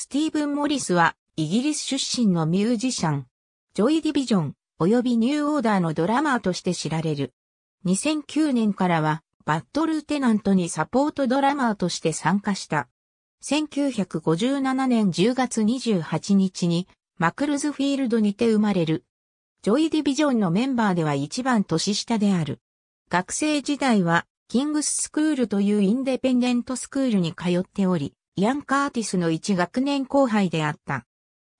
スティーブン・モリスは、イギリス出身のミュージシャン、ジョイ・ディビジョン、及びニューオーダーのドラマーとして知られる。2009年からは、バッドルーテナントにサポートドラマーとして参加した。1957年10月28日に、マクルズフィールドにて生まれる。ジョイ・ディビジョンのメンバーでは一番年下である。学生時代は、キングススクールというインデペンデントスクールに通っており、ヤアン・カーティスの一学年後輩であった。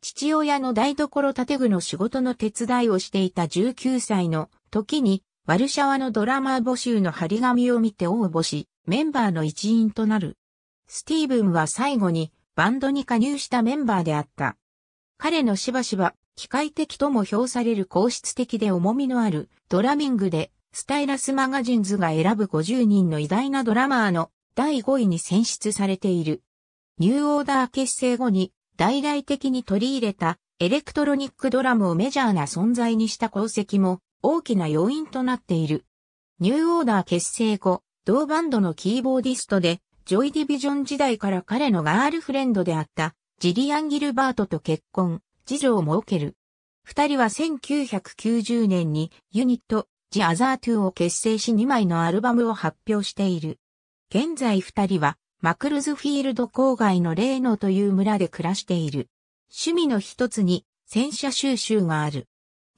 父親の台所建具の仕事の手伝いをしていた19歳の時に、ワルシャワのドラマー募集の張り紙を見て応募し、メンバーの一員となる。スティーブンは最後にバンドに加入したメンバーであった。彼のしばしば機械的とも評される皇室的で重みのあるドラミングでスタイラスマガジンズが選ぶ50人の偉大なドラマーの第5位に選出されている。ニューオーダー結成後に大々的に取り入れたエレクトロニックドラムをメジャーな存在にした功績も大きな要因となっている。ニューオーダー結成後、同バンドのキーボーディストで、ジョイディビジョン時代から彼のガールフレンドであったジリアン・ギルバートと結婚、次女を設ける。二人は1990年にユニット、ジ・アザー・トゥを結成し2枚のアルバムを発表している。現在二人はマクルズフィールド郊外のレーノという村で暮らしている。趣味の一つに戦車収集がある。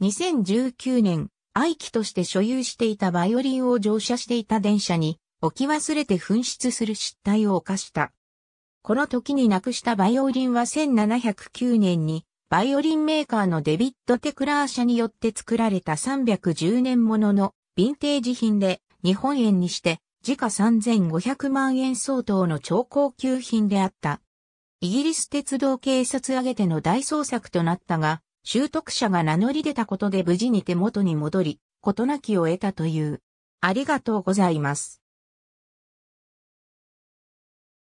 2019年、愛機として所有していたバイオリンを乗車していた電車に置き忘れて紛失する失態を犯した。この時になくしたバイオリンは1709年にバイオリンメーカーのデビッド・テクラー社によって作られた310年もののヴィンテージ品で日本円にして時価3500万円相当の超高級品であった。イギリス鉄道警察挙げての大捜索となったが、習得者が名乗り出たことで無事に手元に戻り、事なきを得たという。ありがとうございます。